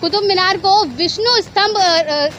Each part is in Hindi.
कुतुब मीनार को विष्णु स्तंभ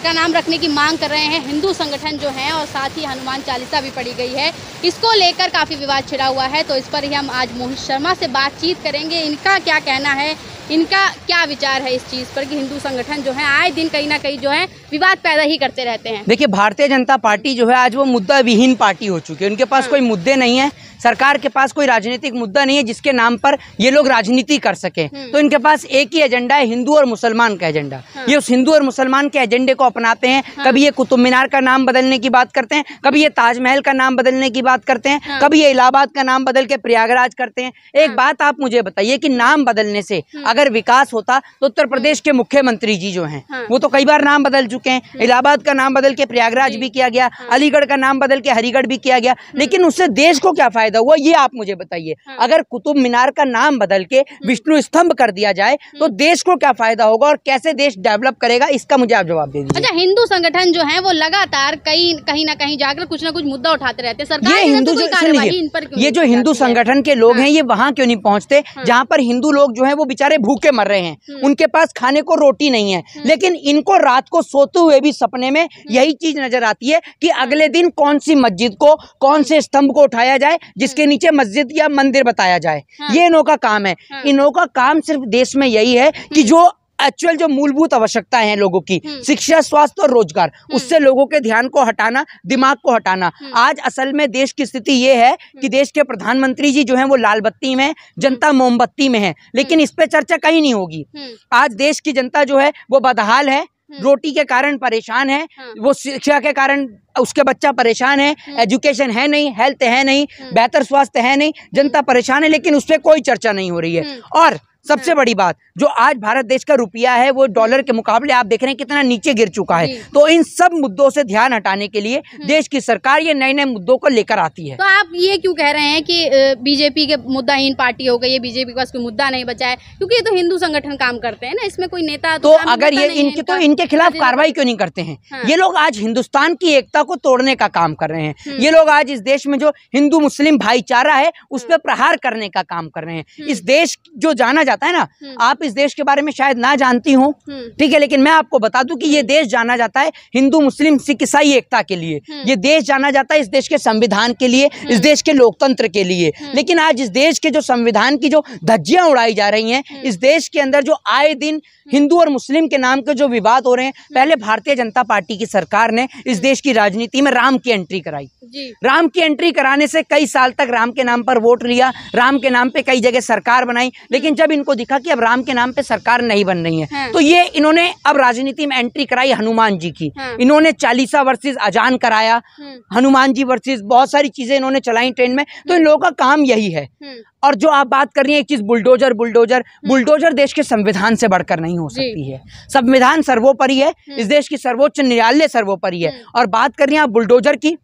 का नाम रखने की मांग कर रहे हैं हिंदू संगठन जो हैं और साथ ही हनुमान चालीसा भी पड़ी गई है इसको लेकर काफ़ी विवाद छिड़ा हुआ है तो इस पर ही हम आज मोहित शर्मा से बातचीत करेंगे इनका क्या कहना है इनका क्या विचार है इस चीज़ पर कि हिंदू संगठन जो है आए दिन कहीं ना कहीं जो है विवाद पैदा ही करते रहते हैं देखिए भारतीय जनता पार्टी जो है आज वो मुद्दा विहीन पार्टी हो चुकी है उनके पास हाँ। कोई मुद्दे नहीं है सरकार के पास कोई राजनीतिक मुद्दा नहीं है जिसके नाम पर ये लोग राजनीति कर सके हम्म। तो इनके पास एक ही एजेंडा है हिंदू और मुसलमान का एजेंडा हाँ। ये उस हिंदू और मुसलमान के एजेंडे को अपनाते हैं हाँ। कभी ये कुतुब मीनार का नाम बदलने की बात करते हैं कभी ये ताजमहल का नाम बदलने की बात करते हैं कभी ये इलाहाबाद का नाम बदल के प्रयागराज करते हैं एक बात आप मुझे बताइए कि नाम बदलने से हम्म। अगर अगर विकास होता तो उत्तर हम्म। प्रदेश के मुख्यमंत्री जी जो हैं हाँ। वो तो कई बार नाम बदल चुके हैं हम्म। इलाहाबाद का नाम बदल के प्रयागराज भी किया गया हाँ। अलीगढ़ का नाम बदल के हरीगढ़ भी किया गया हम्म। लेकिन उससे देश को क्या फायदा हुआ ये आप मुझे बताइए हाँ। अगर कुतुब मीनार का नाम बदल के विष्णु स्तंभ कर दिया जाए तो देश को क्या फायदा होगा और कैसे देश डेवलप करेगा इसका मुझे आप जवाब दे दीजिए अच्छा, हिंदू संगठन जो है वो लगातार कई कहीं ना कहीं जाकर कुछ ना कुछ मुद्दा उठाते रहते सरकार हिंदू तो ये जो हिंदू संगठन के लोग हाँ। हैं ये वहाँ क्यों नहीं पहुँचते हाँ। जहाँ पर हिंदू लोग जो है वो बेचारे भूखे मर रहे हैं हम्म। उनके पास खाने को रोटी नहीं है हम्म। लेकिन इनको रात को सोते हुए भी सपने में हम्म। यही चीज नजर आती है कि अगले दिन कौन सी मस्जिद को कौन से स्तंभ को उठाया जाए जिसके नीचे मस्जिद या मंदिर बताया जाए हाँ। ये इनों का काम है हाँ। इनों का काम सिर्फ देश में यही है कि जो एक्चुअल जो मूलभूत आवश्यकताएं हैं लोगों की हम्म। शिक्षा स्वास्थ्य और रोजगार हम्म। उससे लोगों के ध्यान को हटाना दिमाग को हटाना हम्म। आज असल में देश की स्थिति ये है कि देश के प्रधानमंत्री जी जो है वो लाल बत्ती में जनता मोमबत्ती में है लेकिन इस पर चर्चा कहीं नहीं होगी आज देश की जनता जो है वो बदहाल है रोटी के कारण परेशान है हाँ। वो शिक्षा के कारण उसके बच्चा परेशान है एजुकेशन है नहीं हेल्थ है नहीं बेहतर स्वास्थ्य है नहीं जनता परेशान है लेकिन उस पर कोई चर्चा नहीं हो रही है और सबसे बड़ी बात जो आज भारत देश का रुपया है वो डॉलर के मुकाबले आप देख रहे हैं कितना नीचे गिर चुका है तो इन सब मुद्दों से ध्यान हटाने के लिए हम्म। देश की सरकार ये नए नए मुद्दों को लेकर आती है तो आप ये क्यों कह रहे हैं कि बीजेपी के मुद्दा हीन पार्टी हो गई है बीजेपी के पास कोई मुद्दा नहीं बचा है क्योंकि ये तो हिंदू संगठन काम करते हैं ना इसमें कोई नेता तो, तो अगर ये इनके तो इनके खिलाफ कार्रवाई क्यों नहीं करते हैं हाँ। ये लोग आज हिंदुस्तान की एकता को तोड़ने का काम कर रहे हैं हम्म। ये लोग आज इस देश में जो हिंदू मुस्लिम भाईचारा है उस हम्म। पर प्रहार करने का काम कर रहे हैं इस देश जो जाना जाता जाता है ना हम्म। आप इस देश के बारे में शायद ना जानती हो हम्म। ठीक है लेकिन मैं आपको बता दू की ये देश जाना जाता है हिंदू मुस्लिम सिख ईसाई एकता के लिए हम्म। ये देश जाना जाता है इस देश के संविधान के लिए इस देश के लोकतंत्र के लिए लेकिन आज इस देश के जो संविधान की जो धज्जियां उड़ाई जा रही है इस देश के अंदर जो आए दिन हिंदू और मुस्लिम के नाम के जो विवाद हो रहे हैं पहले भारतीय जनता पार्टी की सरकार ने इस देश की राजनीति में राम की एंट्री कराई राम की एंट्री कराने से कई साल तक राम के नाम पर वोट लिया राम के नाम पे कई जगह सरकार बनाई लेकिन जब इनको दिखा कि अब राम के नाम पे सरकार नहीं बन रही है हाँ। तो ये इन्होंने अब राजनीति में एंट्री कराई हनुमान जी की हाँ। इन्होंने चालीसा वर्सेस अजान कराया हाँ। हनुमान जी वर्सेस बहुत सारी चीजें इन्होंने चलाई ट्रेन में तो इन लोगों का काम यही है हाँ। और जो आप बात कर रही हैं एक चीज बुलडोजर बुलडोजर हाँ। बुलडोजर देश के संविधान से बढ़कर नहीं हो सकती है संविधान सर्वोपरि है इस देश की सर्वोच्च न्यायालय सर्वोपरि है और बात कर रही हैं आप बुलडोजर की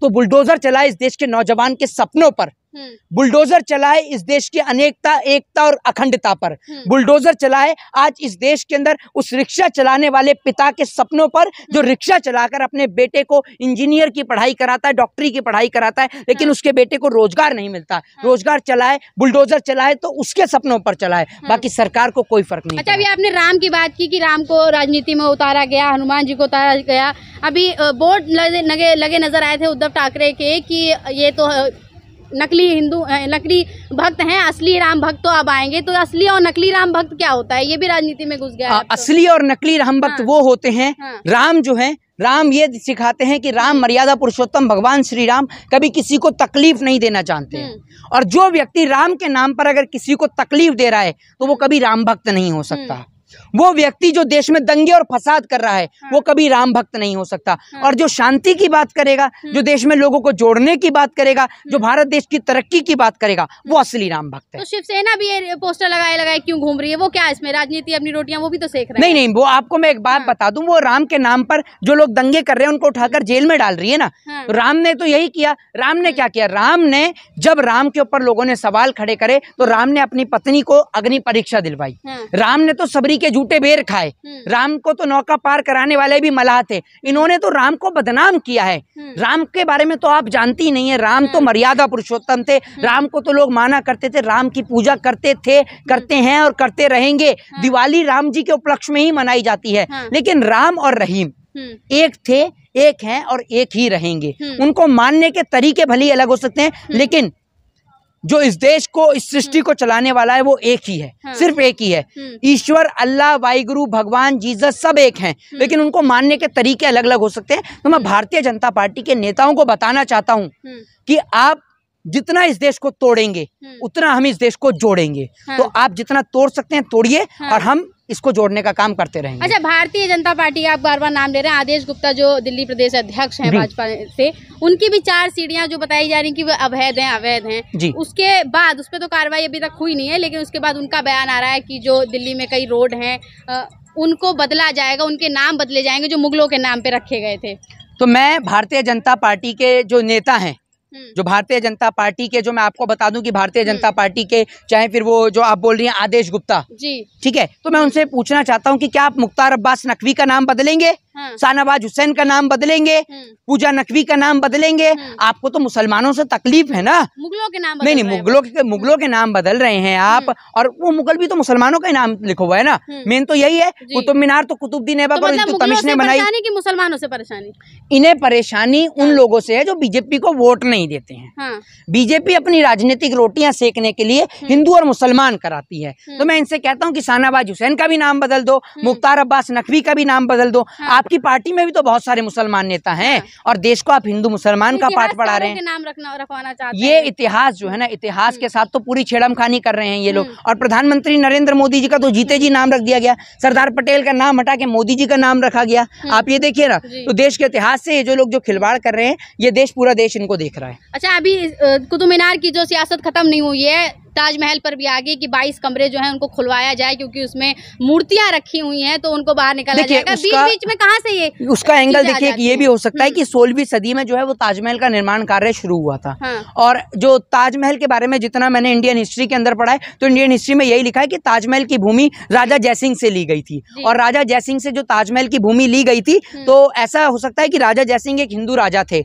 तो बुलडोजर चला इस देश के नौजवान के सपनों पर हम्म। बुलडोजर चलाए इस देश की अनेकता एकता और अखंडता पर हम्म। बुलडोजर चलाए आज इस देश के अंदर उस रिक्शा चलाने वाले पिता के सपनों पर जो हम्म। रिक्शा चलाकर अपने बेटे को इंजीनियर की पढ़ाई कराता है डॉक्टरी की पढ़ाई कराता है लेकिन हाँ। उसके बेटे को रोजगार नहीं मिलता हाँ। रोजगार चलाए बुलडोजर चलाए तो उसके सपनों पर चलाए हाँ। बाकी सरकार को कोई फर्क नहीं अच्छा अभी आपने राम की बात की कि राम को राजनीति में उतारा गया हनुमान जी को उतारा गया अभी बोर्ड लगे नजर आए थे उद्धव ठाकरे के की ये तो नकली हिंदू नकली भक्त हैं असली राम भक्त तो अब आएंगे तो असली और नकली राम भक्त क्या होता है ये भी राजनीति में घुस गया आ, तो। असली और नकली राम भक्त हाँ, वो होते हैं हाँ, राम जो है राम ये सिखाते हैं कि राम मर्यादा पुरुषोत्तम भगवान श्री राम कभी किसी को तकलीफ नहीं देना चाहते हम्म। और जो व्यक्ति राम के नाम पर अगर किसी को तकलीफ दे रहा है तो वो हम्म। कभी राम भक्त नहीं हो सकता हम्म। वो व्यक्ति जो देश में दंगे और फसाद कर रहा है हाँ। वो कभी राम भक्त नहीं हो सकता हाँ। और जो शांति की बात करेगा हाँ। जो देश में लोगों को जोड़ने की बात करेगा जो हाँ। भारत देश की तरक्की की बात करेगा वो हाँ। असली राम भक्त है तो शिवसेना भी ये पोस्टर लगाए लगाए क्यों घूम रही है वो क्या इसमें राजनीति अपनी रोटियां वो भी तो सेख रहे नहीं नहीं वो आपको मैं एक बात बता दूं वो राम के नाम पर जो लोग दंगे कर रहे हैं उनको उठाकर जेल में डाल रही है ना राम ने तो यही किया राम ने क्या किया राम ने जब राम के ऊपर लोगों ने सवाल खड़े करे तो राम ने अपनी पत्नी को अग्नि परीक्षा दिलवाई राम ने तो सबरी के झूठे बेर खाए हम्म। राम को तो नौका पार कराने वाले भी मलाह थे इन्होंने तो राम को बदनाम किया है हम्म। राम के बारे में तो आप जानती ही नहीं है राम तो हम्म। मर्यादा पुरुषोत्तम थे राम को तो लोग माना करते थे राम की पूजा करते थे करते हैं और करते रहेंगे दिवाली राम जी के उपलक्ष्य में ही मनाई जाती है लेकिन राम और रहीम एक थे एक हैं और एक ही रहेंगे उनको मानने के तरीके भले अलग हो सकते हैं लेकिन जो इस देश को इस सृष्टि हम्म। को चलाने वाला है वो एक ही है हाँ। सिर्फ एक ही है हम्म। ईश्वर अल्लाह गुरु भगवान जीसस सब एक हैं हम्म। लेकिन उनको मानने के तरीके अलग अलग हो सकते हैं तो मैं भारतीय जनता पार्टी के नेताओं को बताना चाहता हूँ कि आप जितना इस देश को तोड़ेंगे उतना हम इस देश को जोड़ेंगे हाँ। तो आप जितना तोड़ सकते हैं तोड़िए हाँ। और हम इसको जोड़ने का काम करते रहेंगे अच्छा भारतीय जनता पार्टी आप बार बार नाम ले रहे हैं आदेश गुप्ता जो दिल्ली प्रदेश अध्यक्ष हैं भाजपा से उनकी भी चार सीढ़ियां जो बताई जा रही कि वो अवैध हैं अवैध हैं जी उसके बाद उस पर तो कार्रवाई अभी तक हुई नहीं है लेकिन उसके बाद उनका बयान आ रहा है की जो दिल्ली में कई रोड है उनको बदला जाएगा उनके नाम बदले जाएंगे जो मुगलों के नाम पे रखे गए थे तो मैं भारतीय जनता पार्टी के जो नेता हैं हम्म। जो भारतीय जनता पार्टी के जो मैं आपको बता दूं कि भारतीय जनता हम्म। पार्टी के चाहे फिर वो जो आप बोल रही हैं आदेश गुप्ता जी ठीक है तो मैं उनसे पूछना चाहता हूं कि क्या आप मुख्तार अब्बास नकवी का नाम बदलेंगे हम्म। शाहनवाज हुसैन का नाम बदलेंगे हम्म। पूजा नकवी का नाम बदलेंगे हम्म। आपको तो मुसलमानों से तकलीफ है ना मुगलों के नाम नहीं नहीं मुगलों के मुगलों के नाम बदल रहे हैं आप और वो मुगल भी तो मुसलमानों का नाम लिखो हुआ है ना मेन तो यही है कुतुब तो मीनार तो कुतुबद्दीन ऐबक तो और मतलब तमिश ने बनाई की मुसलमानों से परेशानी इन्हें परेशानी उन हाँ। लोगों से है जो बीजेपी को वोट नहीं देते हैं हाँ। बीजेपी अपनी राजनीतिक रोटियां सेकने के लिए हिंदू और मुसलमान कराती है तो मैं इनसे कहता हूँ की शाहनवाज हुसैन का भी नाम बदल दो मुख्तार अब्बास नकवी का भी नाम बदल दो आप हाँ। आपकी पार्टी में भी तो बहुत सारे मुसलमान नेता हैं हाँ। और देश को आप हिंदू मुसलमान का पाठ पढ़ा रहे हैं नाम रखना रखवाना चाहते ये इतिहास जो है ना इतिहास के हम्म। साथ तो पूरी छेड़मखानी कर रहे हैं ये लोग हम्म। और प्रधानमंत्री नरेंद्र मोदी जी का तो जीते जी नाम रख दिया गया सरदार पटेल का नाम हटा के मोदी जी का नाम रखा गया हम्म। आप ये देखिए ना तो देश के इतिहास से ये जो लोग जो खिलवाड़ कर रहे हैं ये देश पूरा देश इनको देख रहा है अच्छा अभी कुतुब मीनार की जो सियासत खत्म नहीं हुई है ताजमहल पर भी आगे कि 22 कमरे जो है उनको खुलवाया जाए क्योंकि उसमें मूर्तियां रखी हुई हैं तो उनको बाहर निकाला जाएगा बीच बीच में कहाँ से ये उसका एंगल देखिए ये भी हो सकता है हम्म। की सोलहवीं सदी में जो है वो ताजमहल का निर्माण कार्य शुरू हुआ था हाँ। और जो ताजमहल के बारे में जितना मैंने इंडियन हिस्ट्री के अंदर पढ़ा है तो इंडियन हिस्ट्री में यही लिखा है की ताजमहल की भूमि राजा जयसिंह से ली गई थी और राजा जयसिंह से जो ताजमहल की भूमि ली गई थी हम्म। तो ऐसा हो सकता है कि राजा जयसिंह एक हिंदू राजा थे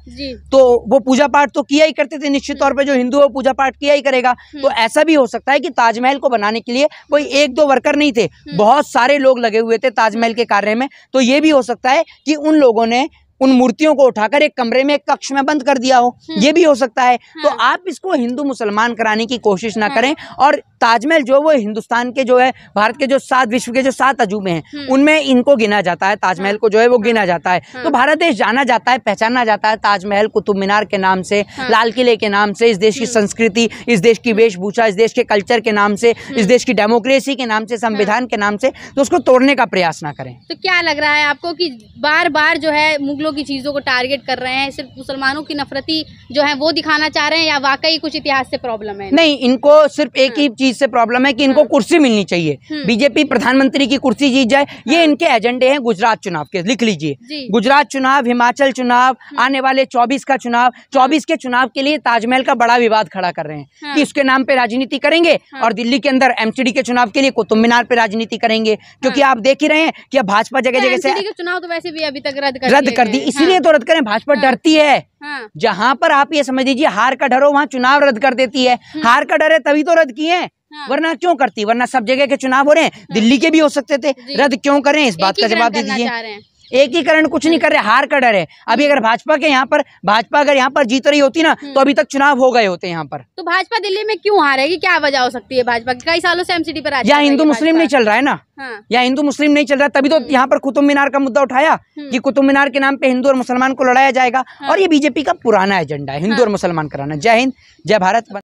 तो वो पूजा पाठ तो किया ही करते थे निश्चित हम्म। तौर पर जो हिंदू है पूजा पाठ किया ही करेगा तो ऐसा ऐसा भी हो सकता है कि ताजमहल को बनाने के लिए कोई एक दो वर्कर नहीं थे हम्म। बहुत सारे लोग लगे हुए थे ताजमहल के कार्य में तो ये भी हो सकता है कि उन लोगों ने उन मूर्तियों को उठाकर एक कमरे में एक कक्ष में बंद कर दिया हो हम्म। ये भी हो सकता है हम्म। तो आप इसको हिंदू मुसलमान कराने की कोशिश ना हम्म। करें और ताजमहल जो वो हिंदुस्तान के जो है भारत के जो सात विश्व के जो सात अजूबे हैं उनमें इनको गिना जाता है ताजमहल को जो है वो गिना जाता है तो भारत देश जाना जाता है पहचाना जाता है ताजमहल कुतुब मीनार के नाम से लाल किले के नाम से इस देश की संस्कृति इस देश की वेशभूषा इस देश के कल्चर के नाम से इस देश की डेमोक्रेसी के नाम से संविधान के नाम से तो उसको तोड़ने का प्रयास ना करें तो क्या लग रहा है आपको की बार बार जो है मुगलों मुसलमानों की चीज़ों को टारगेट कर रहे हैं सिर्फ मुसलमानों की नफरती जो है वो दिखाना चाह रहे हैं या वाकई कुछ इतिहास से प्रॉब्लम है नहीं इनको सिर्फ एक ही हाँ। चीज़ से प्रॉब्लम है कि इनको हाँ। कुर्सी मिलनी चाहिए हाँ। बीजेपी प्रधानमंत्री की कुर्सी जीत जाए ये इनके एजेंडे हैं गुजरात चुनाव के लिख लीजिए गुजरात चुनाव हिमाचल चुनाव आने वाले चौबीस का चुनाव चौबीस के चुनाव के लिए ताजमहल का बड़ा विवाद खड़ा कर रहे हैं कि इसके नाम पे राजनीति करेंगे और दिल्ली के अंदर एमसीडी के चुनाव के लिए कुतुब मीनार पे राजनीति करेंगे क्योंकि आप देख ही रहे हैं कि अब भाजपा जगह जगह तो से चुनाव तो वैसे भी अभी तक रद्द रद्द कर दिया जी इसीलिए हाँ। तो रद्द करें भाजपा हाँ। डरती है हाँ। जहाँ पर आप ये समझ लीजिए हार का डर हो वहाँ चुनाव रद्द कर देती है हार का डर है तभी तो रद्द किए हाँ। वरना क्यों करती वरना सब जगह के चुनाव हो रहे हैं दिल्ली के भी हो सकते थे रद्द क्यों करें इस बात का जवाब दे दीजिए एकीकरण कुछ नहीं कर रहे हार का डर है अभी अगर भाजपा के यहाँ पर भाजपा अगर यहाँ पर जीत रही होती ना तो अभी तक चुनाव हो गए होते यहाँ पर तो भाजपा दिल्ली में क्यों हारेगी क्या वजह हो सकती है भाजपा की कई सालों से एमसीडी पर यहाँ हिंदू मुस्लिम नहीं चल रहा है ना हाँ। यहाँ हिंदू मुस्लिम नहीं चल रहा तभी तो हम्म। यहाँ पर कुतुब मीनार का मुद्दा उठाया हम्म। कि कुतुब मीनार के नाम पे हिंदू और मुसलमान को लड़ाया जाएगा और हाँ। ये बीजेपी का पुराना एजेंडा है हिंदू हाँ। और मुसलमान कराना जय हिंद जय भारत